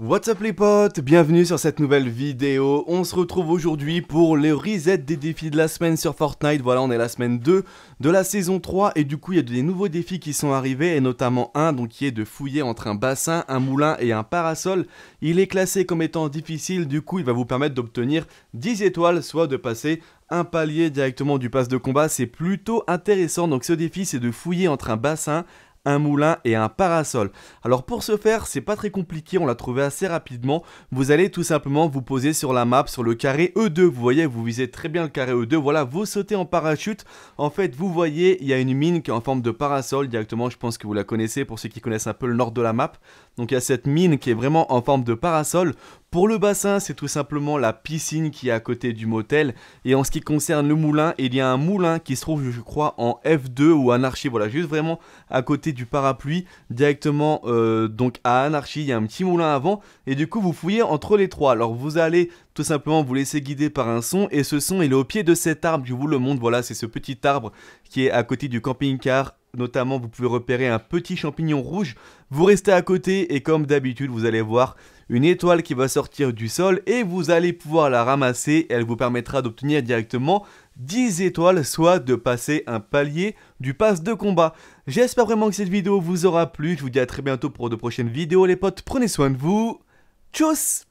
What's up les potes, bienvenue sur cette nouvelle vidéo, on se retrouve aujourd'hui pour le reset des défis de la semaine sur Fortnite, voilà on est la semaine 2 de la saison 3 et du coup il y a des nouveaux défis qui sont arrivés et notamment un donc qui est de fouiller entre un bassin, un moulin et un parasol, il est classé comme étant difficile du coup il va vous permettre d'obtenir 10 étoiles soit de passer un palier directement du pass de combat, c'est plutôt intéressant. Donc ce défi c'est de fouiller entre un bassin, un moulin et un parasol. Alors pour ce faire, c'est pas très compliqué, on l'a trouvé assez rapidement. Vous allez tout simplement vous poser sur la map, sur le carré E2. Vous voyez, vous visez très bien le carré E2. Voilà, vous sautez en parachute. En fait, vous voyez, il y a une mine qui est en forme de parasol directement. Je pense que vous la connaissez pour ceux qui connaissent un peu le nord de la map. Donc il y a cette mine qui est vraiment en forme de parasol. Pour le bassin, c'est tout simplement la piscine qui est à côté du motel. Et en ce qui concerne le moulin, il y a un moulin qui se trouve, je crois, en F2 ou Anarchie. Voilà, juste vraiment à côté du parapluie, directement euh, donc à Anarchie. Il y a un petit moulin avant. Et du coup, vous fouillez entre les trois. Alors, vous allez tout simplement vous laisser guider par un son et ce son il est au pied de cet arbre, je vous le montre, voilà c'est ce petit arbre qui est à côté du camping-car notamment vous pouvez repérer un petit champignon rouge, vous restez à côté et comme d'habitude vous allez voir une étoile qui va sortir du sol et vous allez pouvoir la ramasser, elle vous permettra d'obtenir directement 10 étoiles, soit de passer un palier du pass de combat. J'espère vraiment que cette vidéo vous aura plu, je vous dis à très bientôt pour de prochaines vidéos les potes, prenez soin de vous, tchuss